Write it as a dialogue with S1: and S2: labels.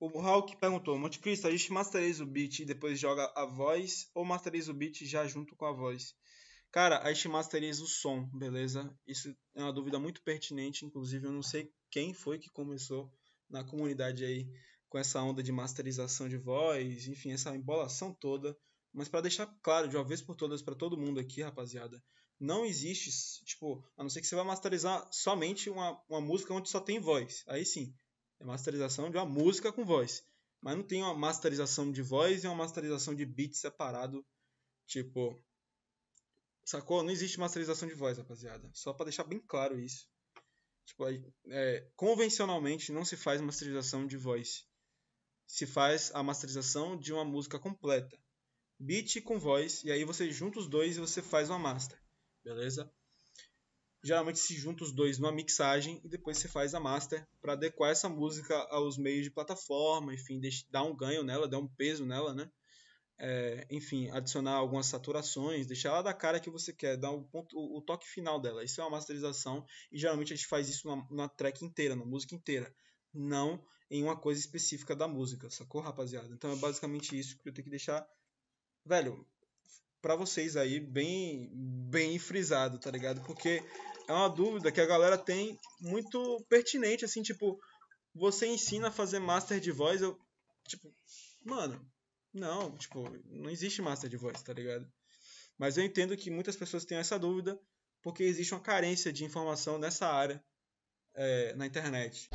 S1: O Hawk perguntou: Monte Cristo, a gente masteriza o beat e depois joga a voz ou masteriza o beat já junto com a voz? Cara, a gente masteriza o som, beleza? Isso é uma dúvida muito pertinente, inclusive eu não sei quem foi que começou na comunidade aí com essa onda de masterização de voz, enfim, essa embolação toda. Mas para deixar claro de uma vez por todas para todo mundo aqui, rapaziada, não existe, tipo, a não ser que você vá masterizar somente uma, uma música onde só tem voz. Aí sim, é masterização de uma música com voz. Mas não tem uma masterização de voz e uma masterização de beat separado. Tipo. Sacou? Não existe masterização de voz, rapaziada. Só para deixar bem claro isso. Tipo, é, convencionalmente não se faz masterização de voz. Se faz a masterização de uma música completa. Beat com voz, e aí você junta os dois e você faz uma master. Beleza? geralmente se junta os dois numa mixagem e depois se faz a master para adequar essa música aos meios de plataforma, enfim, dar um ganho nela, dar um peso nela, né? É, enfim, adicionar algumas saturações, deixar ela da cara que você quer, dar um ponto, o, o, toque final dela. Isso é uma masterização e geralmente a gente faz isso na, na track inteira, na música inteira, não em uma coisa específica da música, sacou, rapaziada? Então é basicamente isso que eu tenho que deixar. Velho, para vocês aí bem bem frisado, tá ligado? Porque é uma dúvida que a galera tem muito pertinente assim, tipo, você ensina a fazer master de voz, eu tipo, mano, não, tipo, não existe master de voz, tá ligado? Mas eu entendo que muitas pessoas têm essa dúvida porque existe uma carência de informação nessa área é, na internet.